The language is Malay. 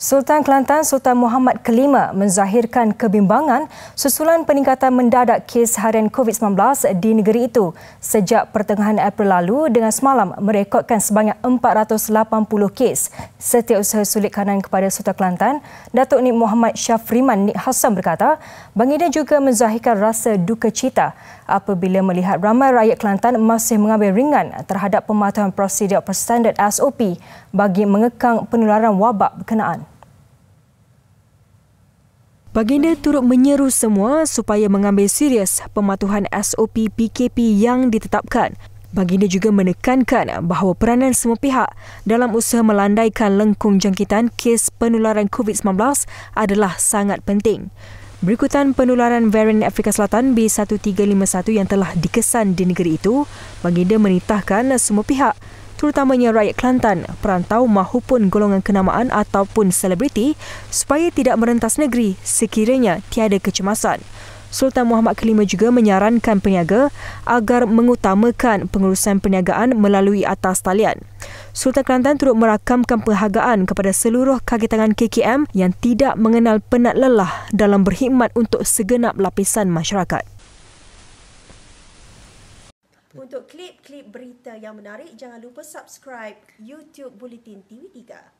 Sultan Kelantan Sultan Muhammad V menzahirkan kebimbangan susulan peningkatan mendadak kes harian COVID-19 di negeri itu sejak pertengahan April lalu dengan semalam merekodkan sebanyak 480 kes. Setiausaha sulit kanan kepada Sultan Kelantan, Datuk Nik Muhammad Syafriman Nik Hassan berkata, baginda juga menzahirkan rasa duka cita apabila melihat ramai rakyat Kelantan masih mengambil ringan terhadap pematuhan prosedur prostandard SOP bagi mengekang penularan wabak berkenaan. Baginda turut menyeru semua supaya mengambil serius pematuhan SOP PKP yang ditetapkan. Baginda juga menekankan bahawa peranan semua pihak dalam usaha melandaikan lengkung jangkitan kes penularan COVID-19 adalah sangat penting. Berikutan penularan varian Afrika Selatan B1351 yang telah dikesan di negeri itu, baginda menitahkan semua pihak terutamanya rakyat Kelantan, perantau mahupun golongan kenamaan ataupun selebriti supaya tidak merentas negeri sekiranya tiada kecemasan. Sultan Muhammad Kelima juga menyarankan peniaga agar mengutamakan pengurusan perniagaan melalui atas talian. Sultan Kelantan turut merakamkan penghargaan kepada seluruh kaki tangan KKM yang tidak mengenal penat lelah dalam berkhidmat untuk segenap lapisan masyarakat. Untuk klip-klip berita yang menarik, jangan lupa subscribe YouTube Bulletin TV3.